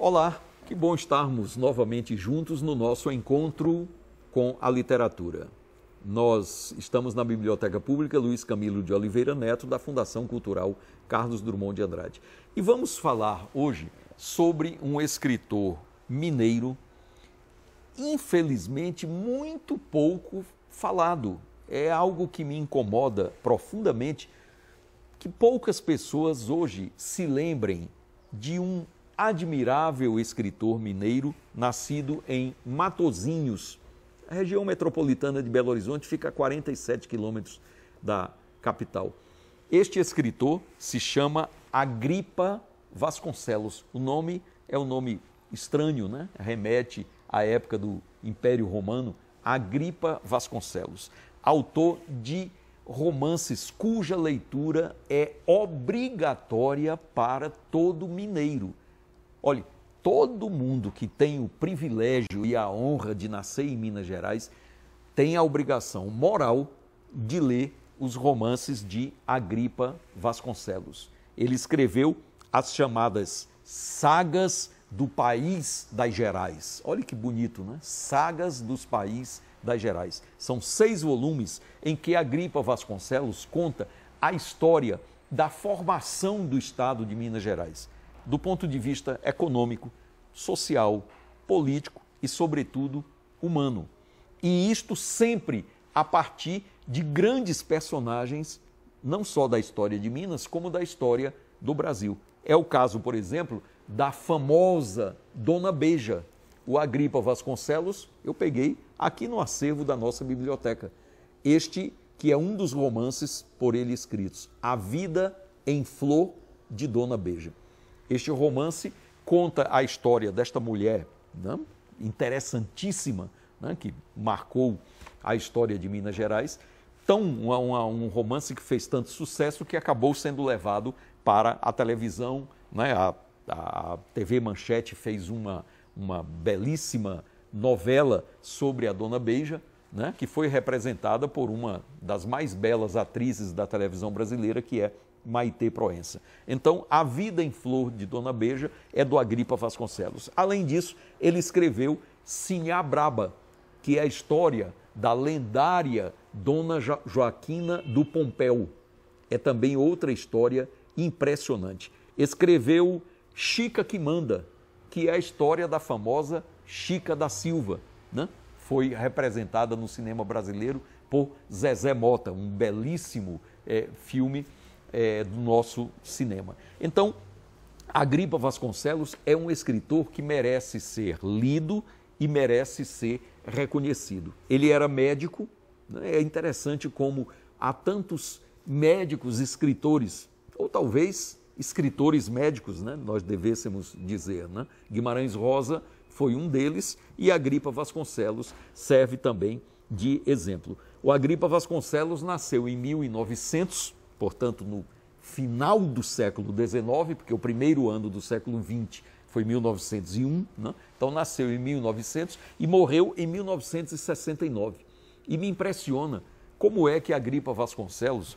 Olá, que bom estarmos novamente juntos no nosso encontro com a literatura. Nós estamos na Biblioteca Pública Luiz Camilo de Oliveira Neto, da Fundação Cultural Carlos Drummond de Andrade. E vamos falar hoje sobre um escritor mineiro, infelizmente muito pouco falado. É algo que me incomoda profundamente que poucas pessoas hoje se lembrem de um admirável escritor mineiro, nascido em Matozinhos. A região metropolitana de Belo Horizonte fica a 47 quilômetros da capital. Este escritor se chama Agripa Vasconcelos. O nome é um nome estranho, né? Remete à época do Império Romano. Agripa Vasconcelos, autor de romances cuja leitura é obrigatória para todo mineiro. Olhe, todo mundo que tem o privilégio e a honra de nascer em Minas Gerais tem a obrigação moral de ler os romances de Agripa Vasconcelos. Ele escreveu as chamadas Sagas do País das Gerais. Olha que bonito, né? Sagas dos País das Gerais. São seis volumes em que Agripa Vasconcelos conta a história da formação do Estado de Minas Gerais do ponto de vista econômico, social, político e, sobretudo, humano. E isto sempre a partir de grandes personagens, não só da história de Minas, como da história do Brasil. É o caso, por exemplo, da famosa Dona Beija. O Agripa Vasconcelos eu peguei aqui no acervo da nossa biblioteca. Este que é um dos romances por ele escritos, A Vida em Flor de Dona Beija. Este romance conta a história desta mulher né, interessantíssima, né, que marcou a história de Minas Gerais, tão uma, uma, um romance que fez tanto sucesso que acabou sendo levado para a televisão. Né, a, a TV Manchete fez uma, uma belíssima novela sobre a Dona Beija, né, que foi representada por uma das mais belas atrizes da televisão brasileira, que é Maitê Proença. Então, A Vida em Flor de Dona Beja é do Agripa Vasconcelos. Além disso, ele escreveu Sinhá Braba, que é a história da lendária Dona Joaquina do Pompeu. É também outra história impressionante. Escreveu Chica que Manda, que é a história da famosa Chica da Silva, né? foi representada no cinema brasileiro por Zezé Mota, um belíssimo é, filme é, do nosso cinema. Então, Agripa Vasconcelos é um escritor que merece ser lido e merece ser reconhecido. Ele era médico, né? é interessante como há tantos médicos, escritores, ou talvez escritores médicos, né? nós devêssemos dizer. Né? Guimarães Rosa foi um deles, e a Gripa Vasconcelos serve também de exemplo. O Agripa Vasconcelos nasceu em 1900, portanto, no final do século XIX, porque o primeiro ano do século XX foi 1901, né? então nasceu em 1900 e morreu em 1969. E me impressiona como é que Agripa Vasconcelos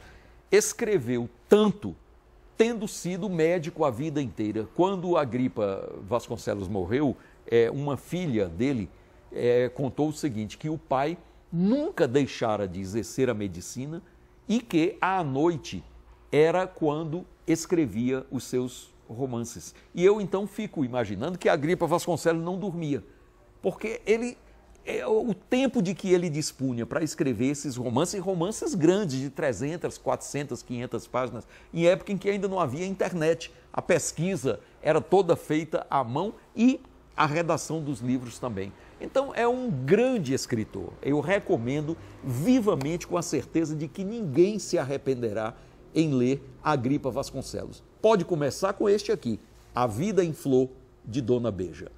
escreveu tanto, tendo sido médico a vida inteira. Quando Agripa Vasconcelos morreu, é, uma filha dele é, contou o seguinte: que o pai nunca deixara de exercer a medicina e que à noite era quando escrevia os seus romances. E eu então fico imaginando que a gripa Vasconcelos não dormia, porque ele é, o tempo de que ele dispunha para escrever esses romances, romances grandes de 300, 400, 500 páginas, em época em que ainda não havia internet, a pesquisa era toda feita à mão e a redação dos livros também. Então é um grande escritor. Eu recomendo vivamente com a certeza de que ninguém se arrependerá em ler Agripa Vasconcelos. Pode começar com este aqui, A Vida em Flor de Dona Beja.